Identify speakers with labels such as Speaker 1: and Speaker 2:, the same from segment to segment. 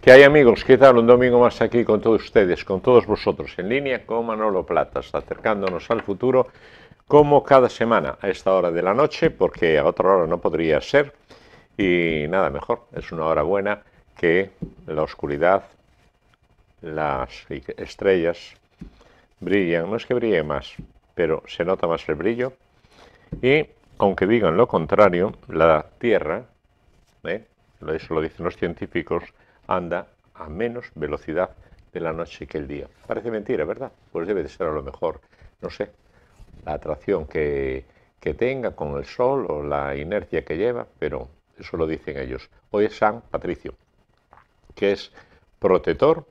Speaker 1: Que hay amigos, ¿qué tal? Un domingo más aquí con todos ustedes, con todos vosotros, en línea con Manolo Platas, acercándonos al futuro, como cada semana a esta hora de la noche, porque a otra hora no podría ser, y nada mejor, es una hora buena que la oscuridad, las estrellas brillan, no es que brille más, pero se nota más el brillo, y aunque digan lo contrario, la Tierra, ¿eh? eso lo dicen los científicos, anda a menos velocidad de la noche que el día. Parece mentira, ¿verdad? Pues debe de ser a lo mejor, no sé, la atracción que, tenga con el sol o la inercia que lleva, pero eso lo dicen ellos. Hoy es San Patricio, que es protector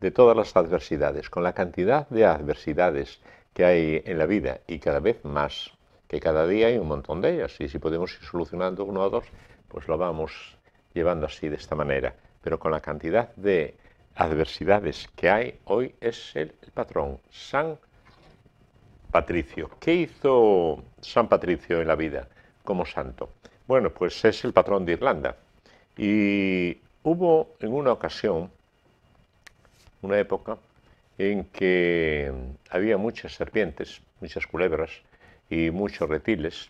Speaker 1: de todas las adversidades. Con la cantidad de adversidades que hay en la vida y cada vez más, que cada día hay un montón de ellas, y si podemos ir solucionando uno a dos, pues lo vamos llevando así de esta manera pero con la cantidad de adversidades que hay hoy es el, patrón. San Patricio. ¿Qué hizo San Patricio en la vida como santo? Bueno, pues es el patrón de Irlanda. Y hubo en una ocasión, una época, en que había muchas serpientes, muchas culebras y muchos reptiles,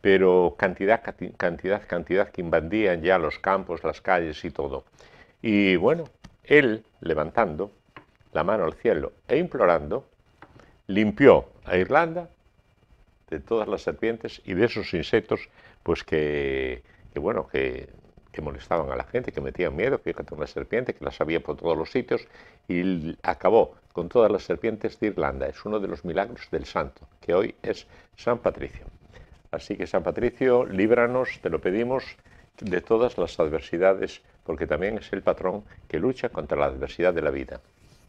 Speaker 1: pero cantidad, cantidad, cantidad que invadían ya los campos, las calles y todo. Y bueno, él, levantando la mano al cielo e implorando, limpió a Irlanda de todas las serpientes y de esos insectos, pues que, bueno, que, molestaban a la gente, que metían miedo, fíjate, una serpiente que las había por todos los sitios, y acabó con todas las serpientes de Irlanda. Es uno de los milagros del santo, que hoy es San Patricio. Así que San Patricio, líbranos, te lo pedimos, de todas las adversidades porque también es el patrón que lucha contra la adversidad de la vida.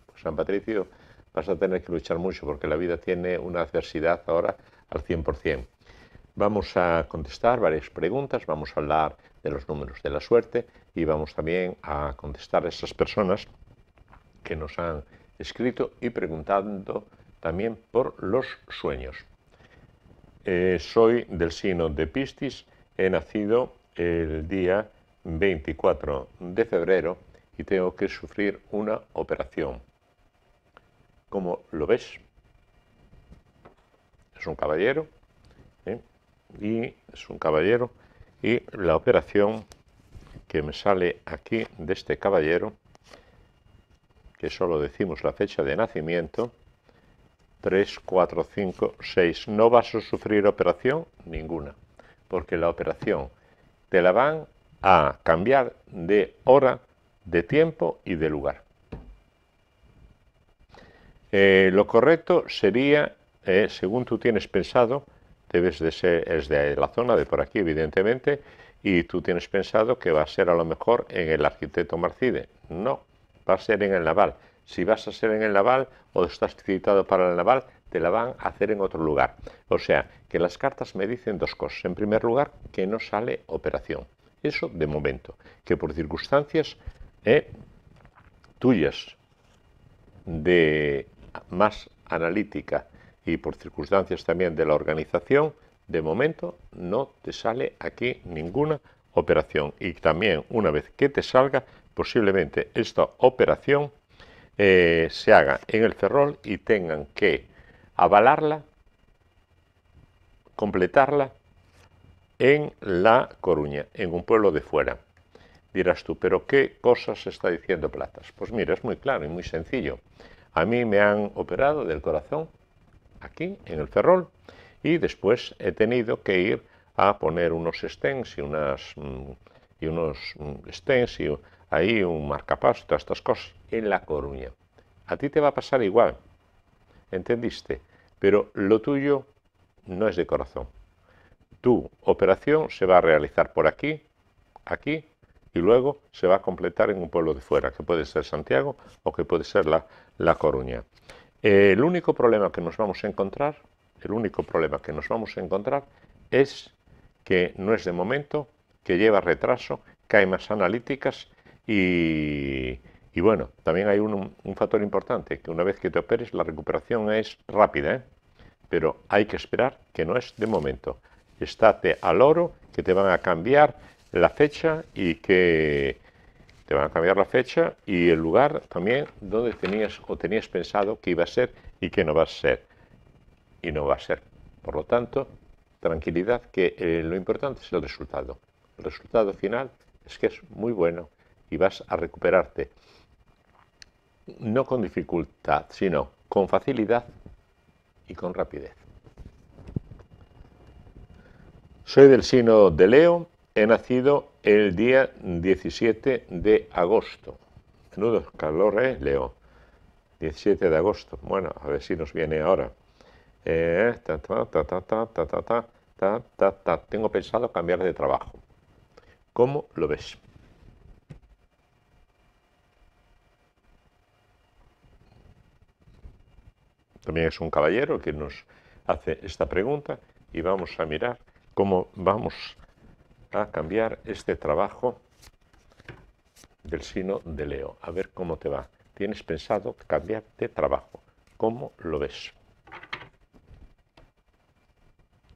Speaker 1: Pues, San Patricio, vas a tener que luchar mucho porque la vida tiene una adversidad ahora al 100%. Vamos a contestar varias preguntas, vamos a hablar de los números de la suerte y vamos también a contestar a esas personas que nos han escrito y preguntando también por los sueños. Eh, soy del signo de Piscis, he nacido el día 24 de febrero y tengo que sufrir una operación. ¿Cómo lo ves? Es un caballero ¿eh? y es un caballero y la operación que me sale aquí de este caballero, que solo decimos la fecha de nacimiento, 3, 4, 5, 6. No vas a sufrir operación ninguna, porque la operación te la van a cambiar de hora, de tiempo y de lugar. Eh, lo correcto sería, eh, según tú tienes pensado, debes de ser, desde la zona de por aquí, evidentemente, y tú tienes pensado que va a ser a lo mejor en el arquitecto Marcide. No, va a ser en el naval. Si vas a ser en el naval o estás citado para el naval, te la van a hacer en otro lugar. O sea, que las cartas me dicen dos cosas. En primer lugar, que no sale operación. Eso de momento, que por circunstancias eh, tuyas de más analítica y por circunstancias también de la organización, de momento no te sale aquí ninguna operación. Y también una vez que te salga, posiblemente esta operación eh, se haga en el ferrol y tengan que avalarla, completarla en La Coruña, en un pueblo de fuera. Dirás tú, pero ¿qué cosas está diciendo Platas? Pues mira, es muy claro y muy sencillo. A mí me han operado del corazón aquí, en el Ferrol, y después he tenido que ir a poner unos stents y unas mm, y unos mm, stents y ahí un marcapasos, todas estas cosas en La Coruña. A ti te va a pasar igual, ¿entendiste? Pero lo tuyo no es de corazón, tu operación se va a realizar por aquí, aquí y luego se va a completar en un pueblo de fuera, que puede ser Santiago o que puede ser La, Coruña. el único problema que nos vamos a encontrar, el único problema que nos vamos a encontrar es que no es de momento, que lleva retraso, que más analíticas y, bueno, también hay un, factor importante, que una vez que te operes la recuperación es rápida, ¿eh? pero hay que esperar que no es de momento estate al oro, que te van a cambiar la fecha y que te van a cambiar la fecha y el lugar también donde tenías o tenías pensado que iba a ser y que no va a ser. Y no va a ser. Por lo tanto, tranquilidad que eh, lo importante es el resultado. El resultado final es que es muy bueno y vas a recuperarte no con dificultad, sino con facilidad y con rapidez. Soy del signo de Leo, he nacido el día 17 de agosto. Menudo calor, ¿eh, Leo? 17 de agosto. Bueno, a ver si nos viene ahora. Tengo pensado cambiar de trabajo. ¿Cómo lo ves? También es un caballero que nos hace esta pregunta y vamos a mirar cómo vamos a cambiar este trabajo del sino de Leo. A ver cómo te va. Tienes pensado cambiar de trabajo. ¿Cómo lo ves?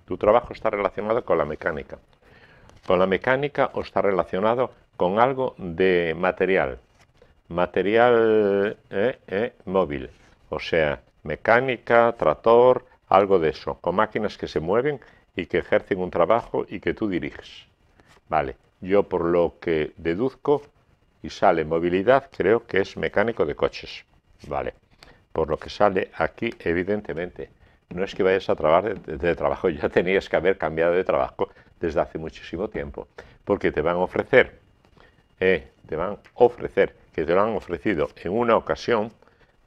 Speaker 1: Tu trabajo está relacionado con la mecánica. Con la mecánica o está relacionado con algo de material. Material eh, eh, móvil. O sea, mecánica, trator, algo de eso. Con máquinas que se mueven y que ejercen un trabajo y que tú diriges. Vale, yo por lo que deduzco y sale movilidad, creo que es mecánico de coches. Vale, por lo que sale aquí, evidentemente, no es que vayas a trabajar de, trabajo, ya tenías que haber cambiado de trabajo desde hace muchísimo tiempo, porque te van a ofrecer, eh, te van a ofrecer, que te lo han ofrecido en una ocasión,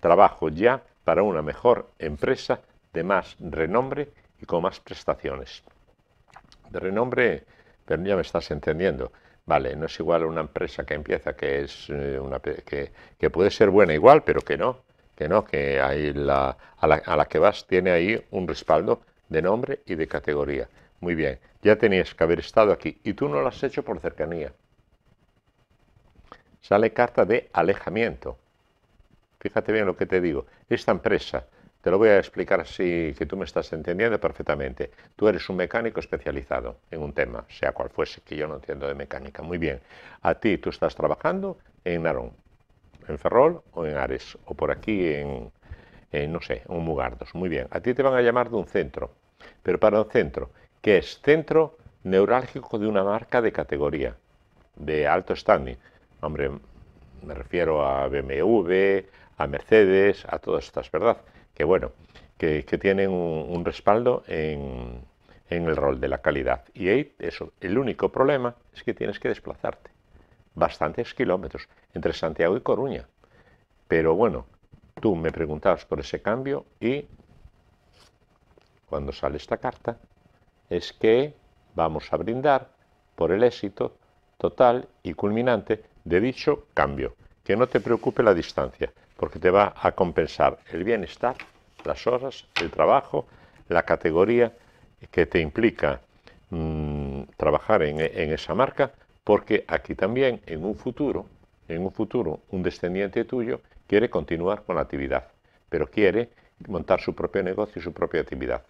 Speaker 1: trabajo ya para una mejor empresa de más renombre con más prestaciones. De renombre, pero ya me estás entendiendo. Vale, no es igual a una empresa que empieza, que es eh, una que, puede ser buena igual, pero que no, que no, que hay la, a, la, a la que vas tiene ahí un respaldo de nombre y de categoría. Muy bien, ya tenías que haber estado aquí y tú no lo has hecho por cercanía. Sale carta de alejamiento. Fíjate bien lo que te digo. Esta empresa te lo voy a explicar así que tú me estás entendiendo perfectamente. Tú eres un mecánico especializado en un tema, sea cual fuese, que yo no entiendo de mecánica. Muy bien. A ti tú estás trabajando en Narón, en Ferrol o en Ares, o por aquí en, no sé, en Mugardos. Muy bien. A ti te van a llamar de un centro, pero para un centro que es centro neurálgico de una marca de categoría, de alto standing. Hombre, me refiero a BMW, a Mercedes, a todas estas, ¿verdad? que bueno, que, tienen un, respaldo en, el rol de la calidad. Y ahí, eso, el único problema es que tienes que desplazarte bastantes kilómetros entre Santiago y Coruña. Pero bueno, tú me preguntabas por ese cambio y cuando sale esta carta es que vamos a brindar por el éxito total y culminante de dicho cambio. Que no te preocupe la distancia porque te va a compensar el bienestar, las horas, el trabajo, la categoría que te implica mm, trabajar en, esa marca, porque aquí también en un futuro, en un futuro, un descendiente tuyo quiere continuar con la actividad, pero quiere montar su propio negocio y su propia actividad.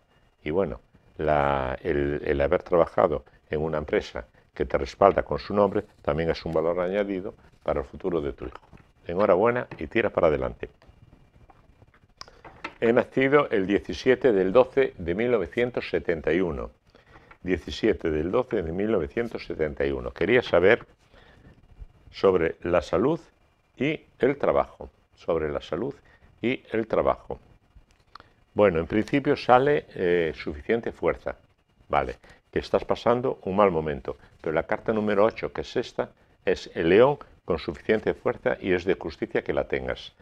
Speaker 1: Y bueno, el, haber trabajado en una empresa que te respalda con su nombre también es un valor añadido para el futuro de tu hijo enhorabuena y tira para adelante. He nacido el 17 del 12 de 1971. 17 del 12 de 1971. Quería saber sobre la salud y el trabajo. Sobre la salud y el trabajo. Bueno, en principio sale eh, suficiente fuerza. Vale, que estás pasando un mal momento. Pero la carta número 8, que es esta, es el león con suficiente fuerza y es de justicia que la tengas.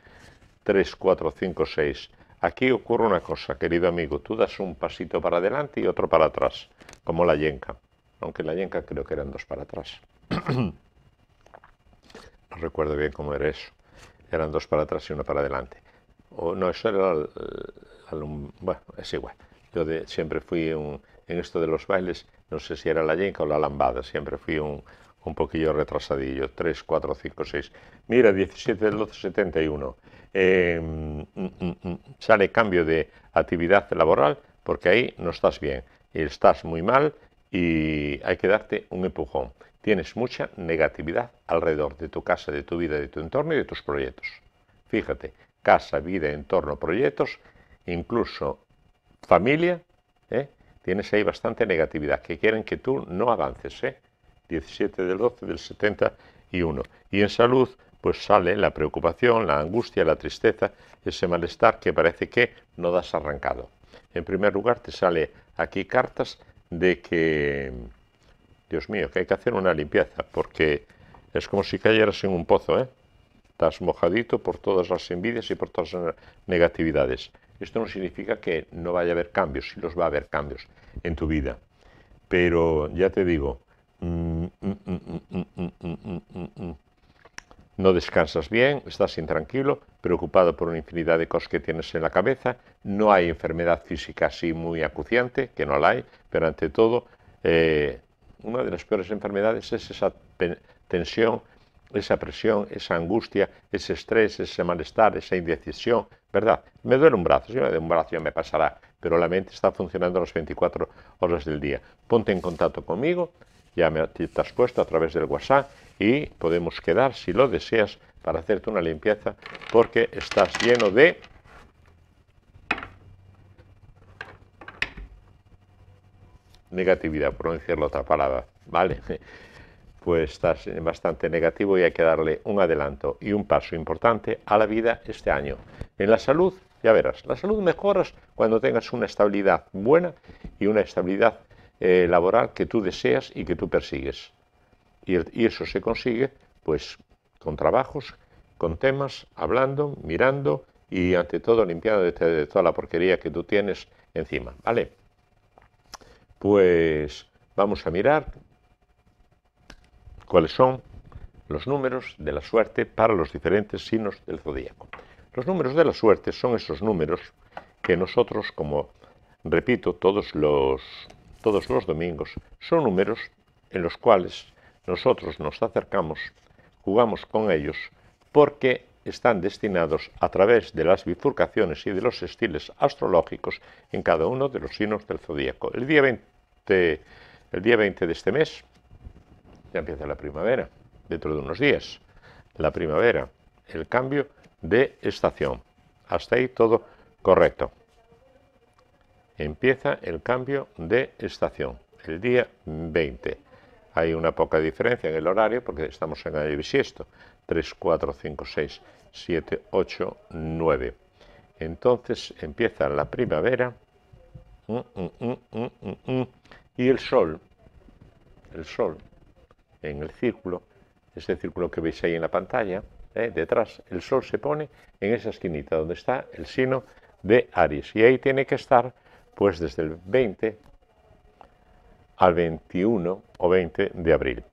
Speaker 1: 3, 4, 5, 6. Aquí ocurre una cosa, querido amigo, tú das un pasito para adelante y otro para atrás, como la yenca, aunque la yenca creo que eran dos para atrás. no recuerdo bien cómo era eso, eran dos para atrás y uno para adelante. O, no, eso era, el, bueno, es igual. Yo siempre fui un, en esto de los bailes, no sé si era la yenca o la lambada, siempre fui un, un poquillo retrasadillo, 3, 4, 5, 6. Mira, 17 del 12, 71. Eh, mm, mm, mm, sale cambio de actividad laboral porque ahí no estás bien, estás muy mal y hay que darte un empujón. Tienes mucha negatividad alrededor de tu casa, de tu vida, de tu entorno y de tus proyectos. Fíjate, casa, vida, entorno, proyectos, incluso familia, ¿eh? tienes ahí bastante negatividad, que quieren que tú no avances. ¿eh? 17 del 12 del 71. Y en salud, pues sale la preocupación, la angustia, la tristeza, ese malestar que parece que no das arrancado. En primer lugar, te sale aquí cartas de que, Dios mío, que hay que hacer una limpieza, porque es como si cayeras en un pozo, ¿eh? Estás mojadito por todas las envidias y por todas las negatividades. Esto no significa que no vaya a haber cambios, sí los va a haber cambios en tu vida. Pero ya te digo, no descansas bien, estás intranquilo, preocupado por una infinidad de cosas que tienes en la cabeza, no hay enfermedad física así muy acuciante, que no la hay, pero ante todo, eh, una de las peores enfermedades es esa tensión, esa presión, esa angustia, ese estrés, ese malestar, esa indecisión, ¿verdad? Me duele un brazo, si me un brazo ya me pasará, pero la mente está funcionando a las 24 horas del día. Ponte en contacto conmigo ya me te has puesto a través del WhatsApp y podemos quedar, si lo deseas, para hacerte una limpieza, porque estás lleno de negatividad, por no decirlo otra palabra, ¿vale? Pues estás bastante negativo y hay que darle un adelanto y un paso importante a la vida este año. En la salud, ya verás, la salud mejoras cuando tengas una estabilidad buena y una estabilidad elaborar eh, laboral que tú deseas y que tú persigues. Y, eso se consigue, pues, con trabajos, con temas, hablando, mirando y ante todo limpiando de, toda la porquería que tú tienes encima. ¿Vale? Pues vamos a mirar cuáles son los números de la suerte para los diferentes signos del zodíaco. Los números de la suerte son esos números que nosotros, como repito, todos los todos los domingos son números en los cuales nosotros nos acercamos, jugamos con ellos, porque están destinados a través de las bifurcaciones y de los estilos astrológicos en cada uno de los signos del zodíaco. El día 20, el día 20 de este mes ya empieza la primavera, dentro de unos días. La primavera, el cambio de estación. Hasta ahí todo correcto empieza el cambio de estación, el día 20. Hay una poca diferencia en el horario porque estamos en el bisiesto, 3, 4, 5, 6, 7, 8, 9. Entonces empieza la primavera mm, mm, mm, y el sol, el sol en el círculo, este círculo que veis ahí en la pantalla, eh, detrás, el sol se pone en esa esquinita donde está el signo de Aries y ahí tiene que estar pues desde el 20 al 21 o 20 de abril.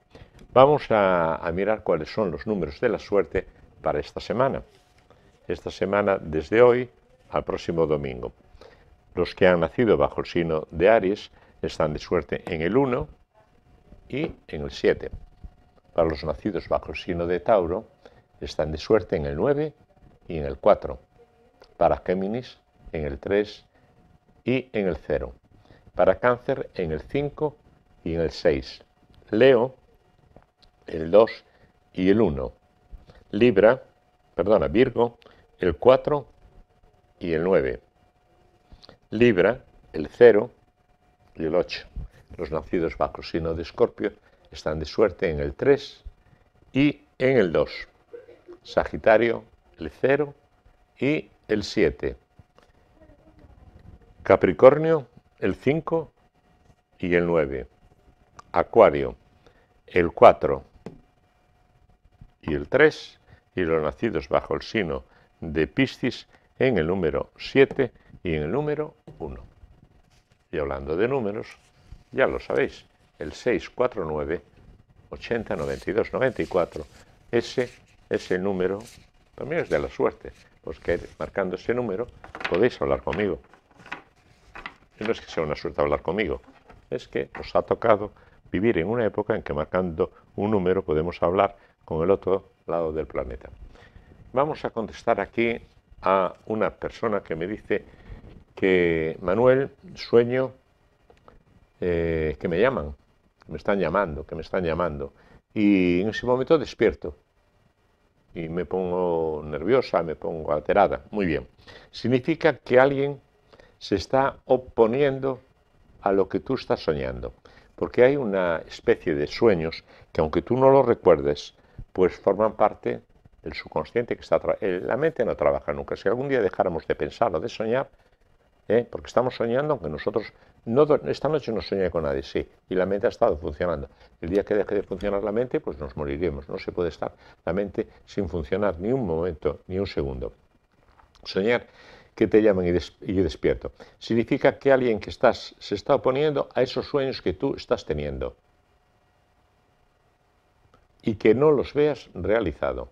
Speaker 1: Vamos a, mirar cuáles son los números de la suerte para esta semana. Esta semana, desde hoy al próximo domingo. Los que han nacido bajo el signo de Aries están de suerte en el 1 y en el 7. Para los nacidos bajo el signo de Tauro están de suerte en el 9 y en el 4. Para Géminis en el 3 y en el 0. Para cáncer en el 5 y en el 6. Leo, el 2 y el 1. Libra, perdona, Virgo, el 4 y el 9. Libra, el 0 y el 8. Los nacidos bajo signo de Escorpio están de suerte en el 3 y en el 2. Sagitario, el 0 y el 7. Capricornio, el 5 y el 9. Acuario, el 4 y el 3. Y los nacidos bajo el sino de Piscis en el número 7 y en el número 1. Y hablando de números, ya lo sabéis, el 6, 4, 9, 80 92 94, ese ese número, también es de la suerte. pues que marcando ese número podéis hablar conmigo no es que sea una suerte hablar conmigo, es que os ha tocado vivir en una época en que marcando un número podemos hablar con el otro lado del planeta. Vamos a contestar aquí a una persona que me dice que Manuel, sueño eh, que me llaman, que me están llamando, que me están llamando. Y en ese momento despierto y me pongo nerviosa, me pongo alterada. Muy bien. Significa que alguien se está oponiendo a lo que tú estás soñando. Porque hay una especie de sueños que aunque tú no los recuerdes, pues forman parte del subconsciente que está... La mente no trabaja nunca. Si algún día dejáramos de pensar o de soñar, ¿eh? porque estamos soñando aunque nosotros... No, esta noche no soñé con nadie, sí, y la mente ha estado funcionando. El día que deje de funcionar la mente, pues nos moriremos, No se puede estar la mente sin funcionar ni un momento, ni un segundo. Soñar que te llaman y, y despierto. Significa que alguien que estás se está oponiendo a esos sueños que tú estás teniendo y que no los veas realizado.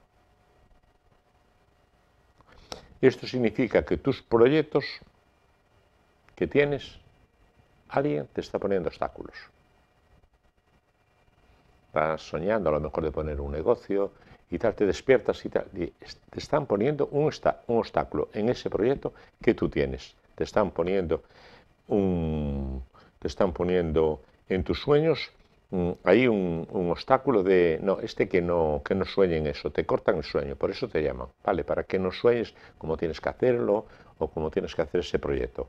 Speaker 1: Esto significa que tus proyectos que tienes, alguien te está poniendo obstáculos. Estás soñando a lo mejor de poner un negocio, y tal, te despiertas y tal. te están poniendo un, un obstáculo en ese proyecto que tú tienes. Te están poniendo un, te están poniendo en tus sueños mm, hay un, obstáculo de, no, este que no, que no sueñen eso, te cortan el sueño, por eso te llaman, ¿vale? Para que no sueñes cómo tienes que hacerlo o cómo tienes que hacer ese proyecto.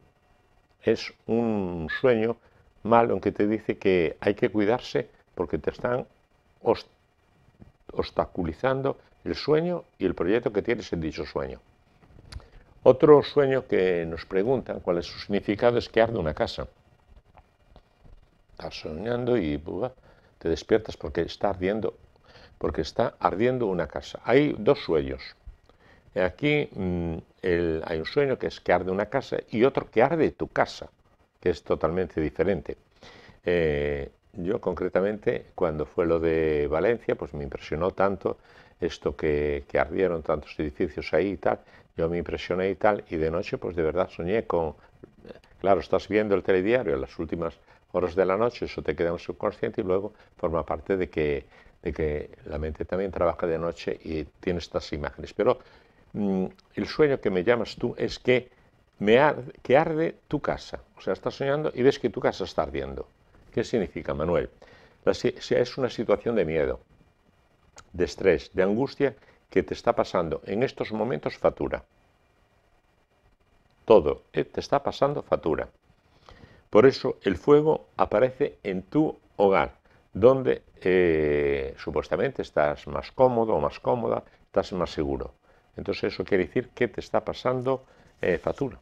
Speaker 1: Es un sueño malo en que te dice que hay que cuidarse porque te están obstaculizando el sueño y el proyecto que tienes en dicho sueño. Otro sueño que nos preguntan cuál es su significado es que arde una casa. Estás soñando y te despiertas porque está ardiendo, porque está ardiendo una casa. Hay dos sueños. Aquí mm, hay un sueño que es que arde una casa y otro que arde tu casa, que es totalmente diferente. Eh, yo concretamente, cuando fue lo de Valencia, pues me impresionó tanto esto que, ardieron tantos edificios ahí y tal. Yo me impresioné y tal, y de noche, pues de verdad soñé con... Claro, estás viendo el telediario en las últimas horas de la noche, eso te queda en subconsciente y luego forma parte de que, de que la mente también trabaja de noche y tiene estas imágenes. Pero mm, el sueño que me llamas tú es que, me que arde tu casa. O sea, estás soñando y ves que tu casa está ardiendo. ¿Qué significa, Manuel? es una situación de miedo, de estrés, de angustia que te está pasando en estos momentos fatura. Todo eh, te está pasando fatura. Por eso el fuego aparece en tu hogar, donde eh, supuestamente estás más cómodo o más cómoda, estás más seguro. Entonces eso quiere decir que te está pasando eh, fatura.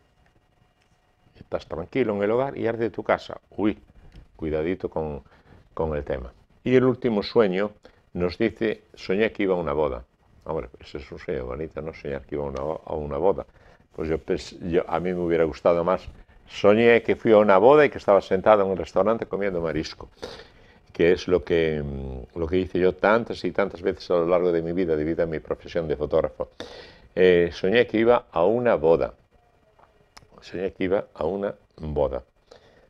Speaker 1: Estás tranquilo en el hogar y arde tu casa. Uy, Cuidadito con, el tema. Y el último sueño nos dice, soñé que iba a una boda. Hombre, ese pues es un sueño bonito, ¿no? Soñar que iba a una, boda. Pues yo, a mí me hubiera gustado más. Soñé que fui a una boda y que estaba sentado en un restaurante comiendo marisco, que es lo que, mm, lo que hice yo tantas y tantas veces a lo largo de mi vida debido a mi profesión de fotógrafo. Eh, soñé que iba a una boda. Soñé que iba a una boda.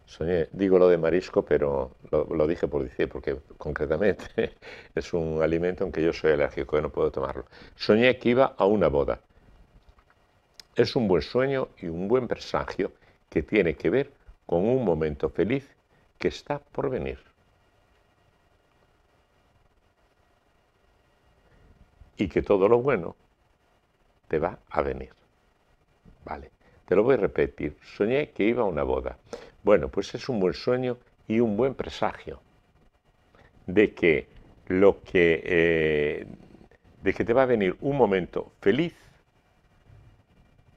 Speaker 1: Soñé, digo lo de marisco, pero lo, dije por decir, porque concretamente es un alimento aunque yo soy alérgico y no puedo tomarlo. Soñé que iba a una boda. Es un buen sueño y un buen presagio que tiene que ver con un momento feliz que está por venir. Y que todo lo bueno te va a venir. Vale, te lo voy a repetir. Soñé que iba a una boda. Bueno, pues es un buen sueño y un buen presagio de que lo que eh, de que te va a venir un momento feliz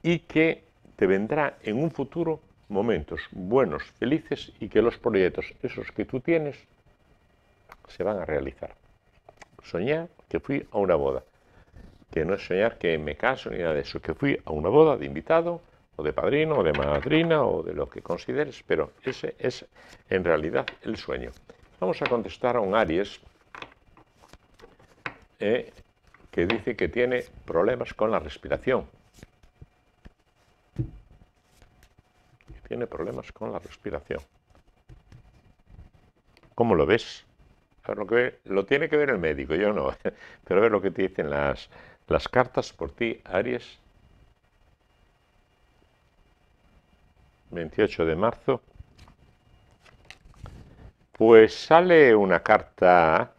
Speaker 1: y que te vendrá en un futuro momentos buenos, felices y que los proyectos, esos que tú tienes, se van a realizar. Soñar que fui a una boda, que no es soñar que me caso ni nada de eso, que fui a una boda de invitado de padrino, o de madrina, o de lo que consideres, pero ese es en realidad el sueño. Vamos a contestar a un Aries eh, que dice que tiene problemas con la respiración. Tiene problemas con la respiración. ¿Cómo lo ves? lo, que, lo tiene que ver el médico, yo no. Pero a ver lo que te dicen las, las cartas por ti, Aries, 28 de marzo, pues sale una carta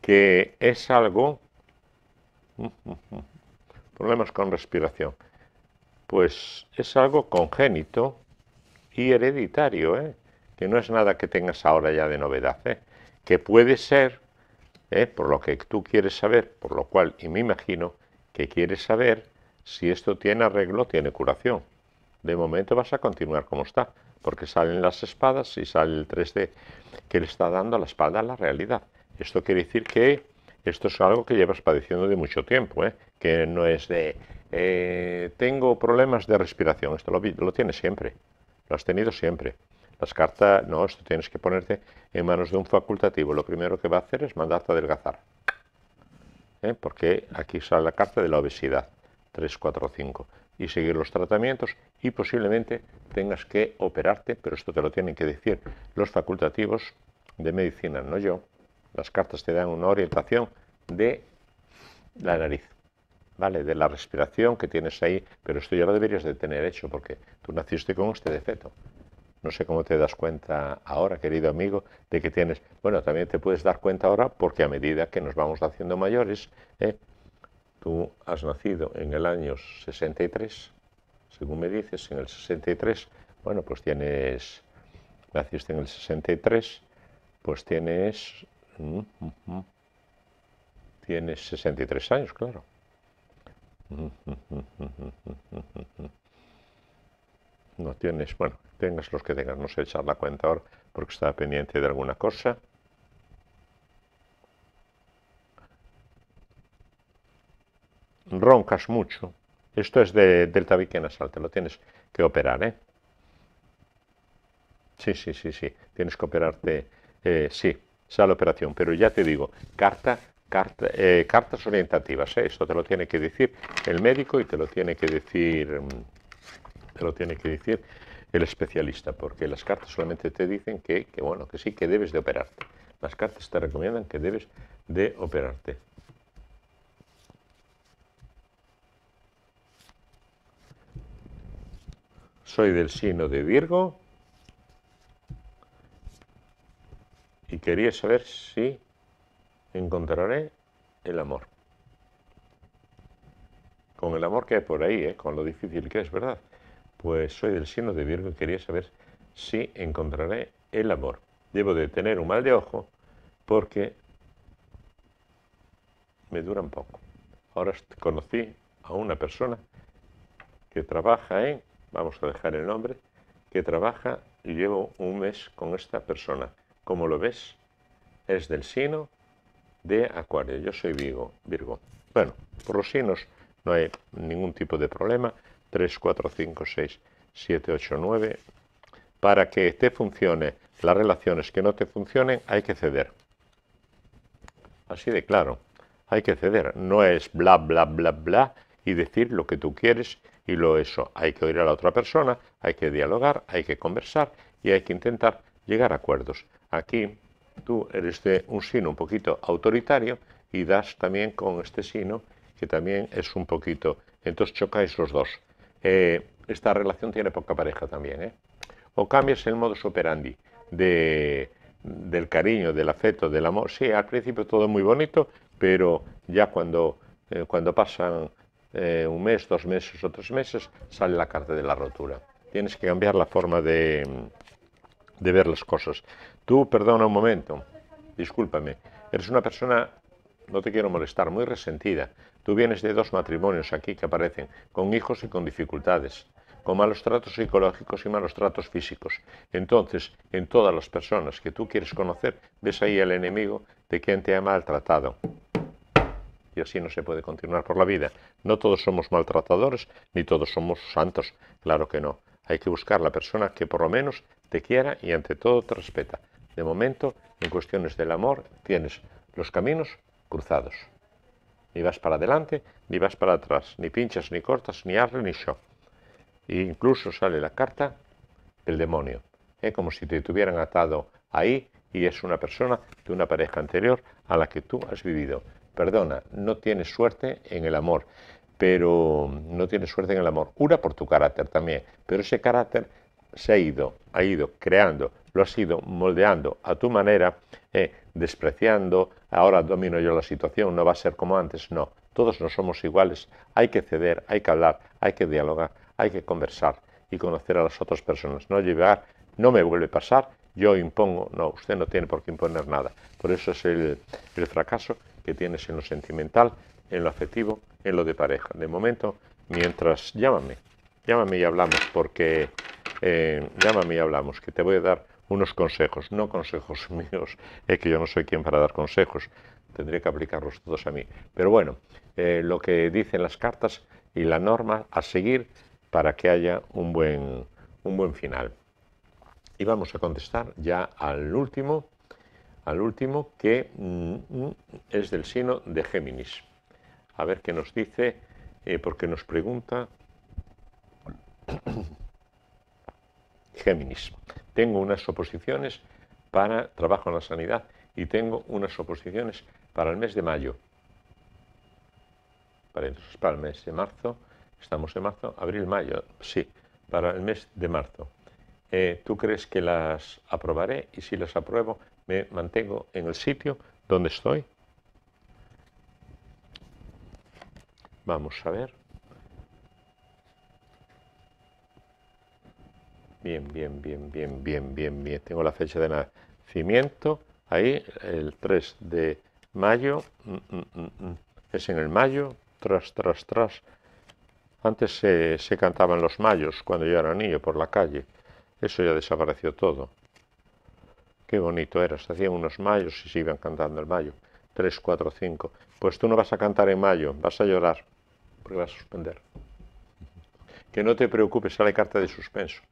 Speaker 1: que es algo... Problemas con respiración. Pues es algo congénito y hereditario, ¿eh? que no es nada que tengas ahora ya de novedad, ¿eh? que puede ser, ¿eh? por lo que tú quieres saber, por lo cual, y me imagino que quieres saber si esto tiene arreglo, tiene curación de momento vas a continuar como está, porque salen las espadas y sale el 3D que le está dando la espalda la realidad. Esto quiere decir que esto es algo que llevas padeciendo de mucho tiempo, ¿eh? que no es de eh, tengo problemas de respiración, esto lo, tienes siempre, lo has tenido siempre. Las cartas, no, esto tienes que ponerte en manos de un facultativo. Lo primero que va a hacer es mandarte a adelgazar. ¿eh? Porque aquí sale la carta de la obesidad, 3, 4, 5 y seguir los tratamientos y posiblemente tengas que operarte, pero esto te lo tienen que decir los facultativos de medicina, no yo. Las cartas te dan una orientación de la nariz, ¿vale? De la respiración que tienes ahí, pero esto ya lo deberías de tener hecho porque tú naciste con este defecto. No sé cómo te das cuenta ahora, querido amigo, de que tienes... Bueno, también te puedes dar cuenta ahora porque a medida que nos vamos haciendo mayores, ¿eh? tú has nacido en el año 63, según me dices, en el 63, bueno, pues tienes, naciste en el 63, pues tienes, mm, tienes 63 años, claro. No tienes, bueno, tengas los que tengas, no sé echar la cuenta ahora porque estaba pendiente de alguna cosa. roncas mucho. Esto es de delta nasal, te lo tienes que operar, ¿eh? Sí, sí, sí, sí, tienes que operarte, eh, sí, sale operación, pero ya te digo, carta, carta eh, cartas orientativas, ¿eh? esto te lo tiene que decir el médico y te lo tiene que decir, mm, te lo tiene que decir el especialista, porque las cartas solamente te dicen que, que bueno, que sí, que debes de operarte. Las cartas te recomiendan que debes de operarte. soy del signo de Virgo y quería saber si encontraré el amor. Con el amor que hay por ahí, ¿eh? con lo difícil que es, ¿verdad? Pues soy del signo de Virgo y quería saber si encontraré el amor. Debo de tener un mal de ojo porque me duran poco. Ahora conocí a una persona que trabaja en vamos a dejar el nombre, que trabaja y llevo un mes con esta persona. Como lo ves, es del Sino de Acuario. Yo soy Virgo. Virgo. Bueno, por los signos no hay ningún tipo de problema. 3, 4, 5, 6, 7, 8, 9. Para que te funcione las relaciones que no te funcionen, hay que ceder. Así de claro. Hay que ceder. No es bla, bla, bla, bla y decir lo que tú quieres y lo eso, hay que oír a la otra persona, hay que dialogar, hay que conversar y hay que intentar llegar a acuerdos. Aquí tú eres de un sino un poquito autoritario y das también con este sino que también es un poquito, entonces chocáis los dos. Eh, esta relación tiene poca pareja también. ¿eh? O cambias el modus operandi de, del cariño, del afecto, del amor. Sí, al principio todo muy bonito, pero ya cuando, eh, cuando pasan eh, un mes, dos meses o tres meses, sale la carta de la rotura. Tienes que cambiar la forma de, de ver las cosas. Tú, perdona un momento, discúlpame, eres una persona, no te quiero molestar, muy resentida. Tú vienes de dos matrimonios aquí que aparecen, con hijos y con dificultades con malos tratos psicológicos y malos tratos físicos. Entonces, en todas las personas que tú quieres conocer, ves ahí al enemigo de quien te ha maltratado y así no se puede continuar por la vida. No todos somos maltratadores, ni todos somos santos, claro que no. Hay que buscar la persona que por lo menos te quiera y ante todo te respeta. De momento, en cuestiones del amor, tienes los caminos cruzados. Ni vas para adelante, ni vas para atrás, ni pinchas, ni cortas, ni arre, ni show. E incluso sale la carta del demonio, Es ¿eh? como si te tuvieran atado ahí y es una persona de una pareja anterior a la que tú has vivido perdona, no tienes suerte en el amor, pero no tienes suerte en el amor. Una por tu carácter también, pero ese carácter se ha ido, ha ido creando, lo has ido moldeando a tu manera, eh, despreciando, ahora domino yo la situación, no va a ser como antes, no, todos no somos iguales, hay que ceder, hay que hablar, hay que dialogar, hay que conversar y conocer a las otras personas, no llegar, no me vuelve a pasar, yo impongo, no, usted no tiene por qué imponer nada. Por eso es el fracaso que tienes en lo sentimental, en lo afectivo, en lo de pareja. De momento, mientras llámame, llámame y hablamos, porque eh, llámame y hablamos, que te voy a dar unos consejos, no consejos míos, es eh, que yo no soy quien para dar consejos, Tendré que aplicarlos todos a mí. Pero bueno, eh, lo que dicen las cartas y la norma a seguir para que haya un buen, un buen final. Y vamos a contestar ya al último al último, que mm, mm, es del signo de Géminis. A ver qué nos dice, eh, porque nos pregunta Géminis. Tengo unas oposiciones para trabajo en la sanidad y tengo unas oposiciones para el mes de mayo. Para, para el mes de marzo, estamos en marzo, abril, mayo, sí, para el mes de marzo. Eh, ¿Tú crees que las aprobaré? Y si las apruebo, me mantengo en el sitio donde estoy. Vamos a ver. Bien, bien, bien, bien, bien, bien, bien. Tengo la fecha de nacimiento ahí, el 3 de mayo. Mm, mm, mm, es en el mayo, tras, tras, tras. Antes se, se cantaban los mayos cuando yo era niño por la calle. Eso ya desapareció todo. Qué bonito era, se hacían unos mayos y se iban cantando el mayo. 3, 4, 5. Pues tú no vas a cantar en mayo, vas a llorar, porque vas a suspender. Que no te preocupes, sale carta de suspenso.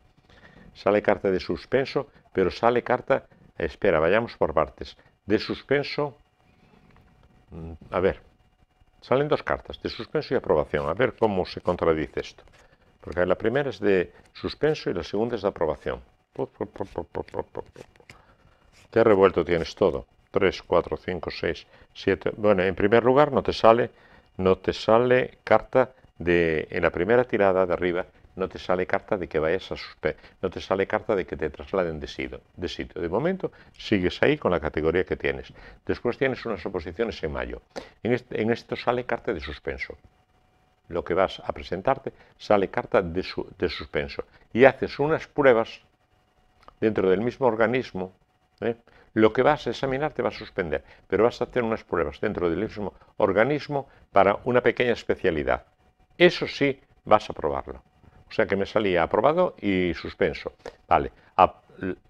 Speaker 1: Sale carta de suspenso, pero sale carta, espera, vayamos por partes. De suspenso, mm, a ver, salen dos cartas, de suspenso y aprobación. A ver cómo se contradice esto. Porque la primera es de suspenso y la segunda es de aprobación. Ya revuelto tienes todo. 3, 4, 5, 6, 7. Bueno, en primer lugar no te sale, no te sale carta de, en la primera tirada de arriba, no te sale carta de que vayas a suspender, no te sale carta de que te trasladen de sitio, de sitio. De momento sigues ahí con la categoría que tienes. Después tienes unas oposiciones en mayo. En, esto sale carta de suspenso. Lo que vas a presentarte sale carta de, de suspenso. Y haces unas pruebas dentro del mismo organismo ¿eh? Lo que vas a examinar te va a suspender, pero vas a hacer unas pruebas dentro del mismo organismo para una pequeña especialidad. Eso sí, vas a probarlo. O sea que me salía aprobado y suspenso. Vale,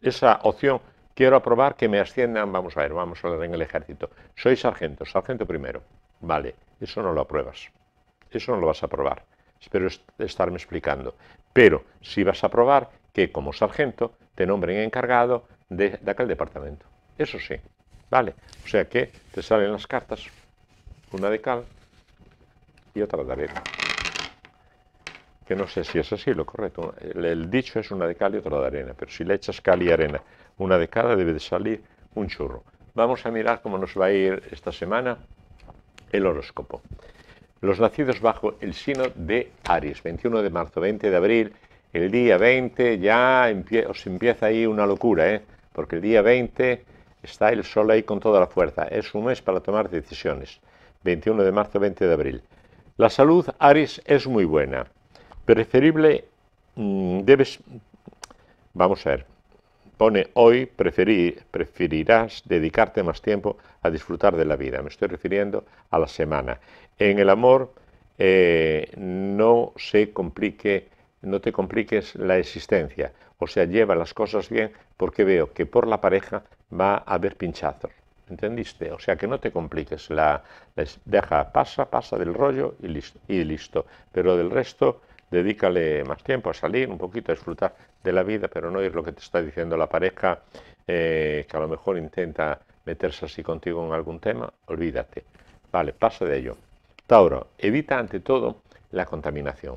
Speaker 1: esa opción quiero aprobar que me asciendan, vamos a ver, vamos a ver en el ejército. Soy sargento, sargento primero. Vale, eso no lo apruebas. Eso no lo vas a aprobar. Espero estarme explicando. Pero si vas a probar que como sargento te nombren encargado, de, de aquel departamento. Eso sí, ¿vale? O sea que te salen las cartas, una de cal y otra de arena. Que no sé si es así lo correcto. El, dicho es una de cal y otra de arena, pero si le echas cal y arena, una de cada debe de salir un churro. Vamos a mirar cómo nos va a ir esta semana el horóscopo. Los nacidos bajo el signo de Aries, 21 de marzo, 20 de abril, el día 20 ya os empieza ahí una locura, ¿eh? porque el día 20 está el sol ahí con toda la fuerza. Es un mes para tomar decisiones. 21 de marzo, 20 de abril. La salud, Aries, es muy buena. Preferible, mm, debes, vamos a ver, pone hoy preferirás dedicarte más tiempo a disfrutar de la vida. Me estoy refiriendo a la semana. En el amor eh, no se complique, no te compliques la existencia o sea, lleva las cosas bien porque veo que por la pareja va a haber pinchazos. ¿Entendiste? O sea que no te compliques, la, deja, pasa, pasa del rollo y listo, Pero del resto, dedícale más tiempo a salir un poquito, a disfrutar de la vida, pero no ir lo que te está diciendo la pareja, eh, que a lo mejor intenta meterse así contigo en algún tema, olvídate. Vale, pasa de ello. Tauro, evita ante todo la contaminación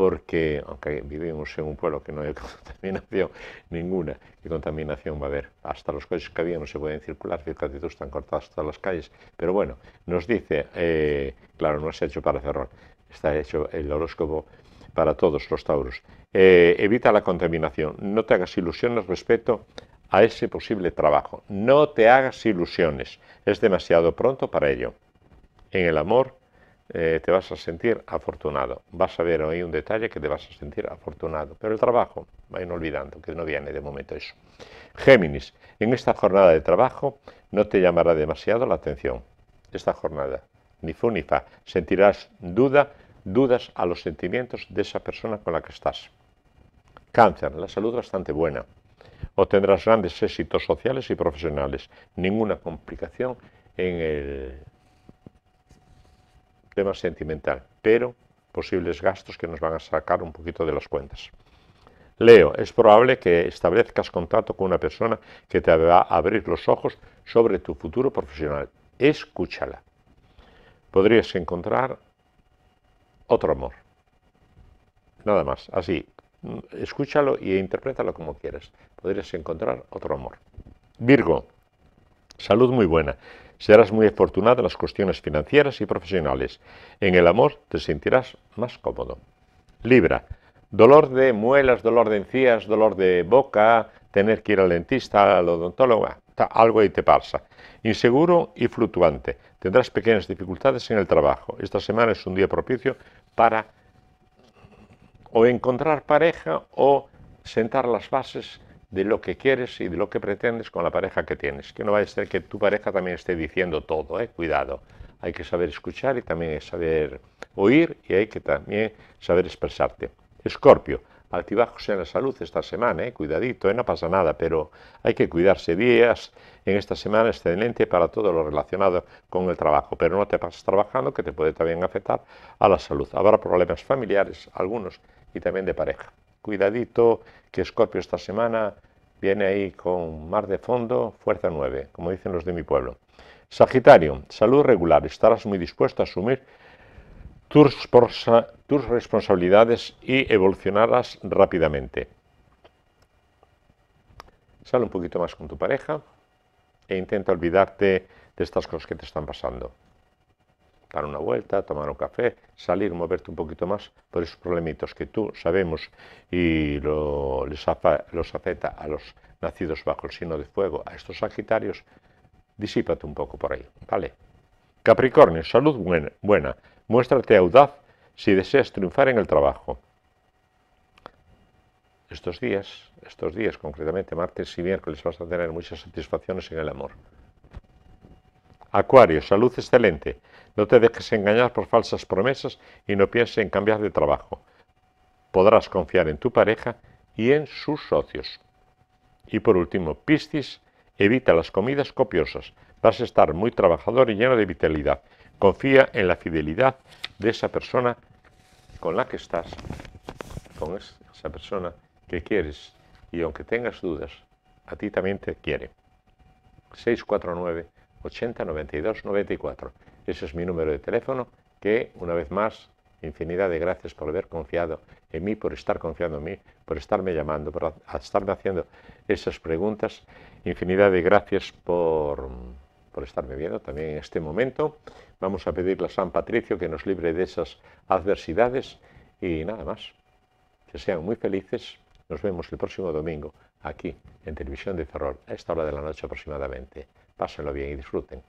Speaker 1: porque aunque vivimos en un pueblo que no hay contaminación ninguna, contaminación va a haber? Hasta los coches que había no se pueden circular, fíjate están cortadas todas las calles. Pero bueno, nos dice, eh, claro, no se ha hecho para cerrar, está hecho el horóscopo para todos los tauros. Eh, evita la contaminación, no te hagas ilusiones respecto a ese posible trabajo, no te hagas ilusiones, es demasiado pronto para ello. En el amor, eh, te vas a sentir afortunado. Vas a ver hoy un detalle que te vas a sentir afortunado. Pero el trabajo, vayan olvidando, que no viene de momento eso. Géminis, en esta jornada de trabajo no te llamará demasiado la atención. Esta jornada, ni fu ni fa. Sentirás duda, dudas a los sentimientos de esa persona con la que estás. Cáncer, la salud bastante buena. Obtendrás grandes éxitos sociales y profesionales. Ninguna complicación en el sentimental, pero posibles gastos que nos van a sacar un poquito de las cuentas. Leo, es probable que establezcas contacto con una persona que te va a abrir los ojos sobre tu futuro profesional. Escúchala. Podrías encontrar otro amor. Nada más, así. Escúchalo y e interprétalo como quieras. Podrías encontrar otro amor. Virgo, Salud muy buena. Serás muy afortunada en las cuestiones financieras y profesionales. En el amor te sentirás más cómodo. Libra. Dolor de muelas, dolor de encías, dolor de boca, tener que ir al dentista, al odontólogo, algo ahí te pasa. Inseguro y fluctuante. Tendrás pequeñas dificultades en el trabajo. Esta semana es un día propicio para o encontrar pareja o sentar las bases de lo que quieres y de lo que pretendes con la pareja que tienes. Que no vaya a ser que tu pareja también esté diciendo todo, ¿eh? cuidado. Hay que saber escuchar y también saber oír y hay que también saber expresarte. Escorpio, altibajos en la salud esta semana, eh, cuidadito, eh, no pasa nada, pero hay que cuidarse días en esta semana excelente para todo lo relacionado con el trabajo, pero no te pases trabajando que te puede también afectar a la salud. Habrá problemas familiares, algunos, y también de pareja cuidadito, que Escorpio esta semana viene ahí con mar de fondo, fuerza 9, como dicen los de mi pueblo. Sagitario, salud regular, estarás muy dispuesto a asumir tus, tus responsabilidades y evolucionarás rápidamente. Sale un poquito más con tu pareja e intenta olvidarte de estas cosas que te están pasando dar una vuelta, tomar un café, salir, moverte un poquito más por esos problemitos que tú sabemos y les los afecta a los nacidos bajo el signo de fuego, a estos sagitarios, disípate un poco por ahí, ¿vale? Capricornio, salud buena, buena. muéstrate audaz si deseas triunfar en el trabajo. Estos días, estos días concretamente, martes y miércoles, vas a tener muchas satisfacciones en el amor. Acuario, salud excelente. No te dejes engañar por falsas promesas y no pienses en cambiar de trabajo. Podrás confiar en tu pareja y en sus socios. Y por último, Piscis, evita las comidas copiosas. Vas a estar muy trabajador y lleno de vitalidad. Confía en la fidelidad de esa persona con la que estás, con esa persona que quieres. Y aunque tengas dudas, a ti también te quiere. 649 80 92 94 ese es mi número de teléfono, que una vez más, infinidad de gracias por haber confiado en mí, por estar confiando en mí, por estarme llamando, por estarme haciendo esas preguntas. Infinidad de gracias por, estarme viendo también en este momento. Vamos a pedirle a San Patricio que nos libre de esas adversidades y nada más. Que sean muy felices. Nos vemos el próximo domingo aquí en Televisión de Ferrol a esta hora de la noche aproximadamente. Pásenlo bien y disfruten.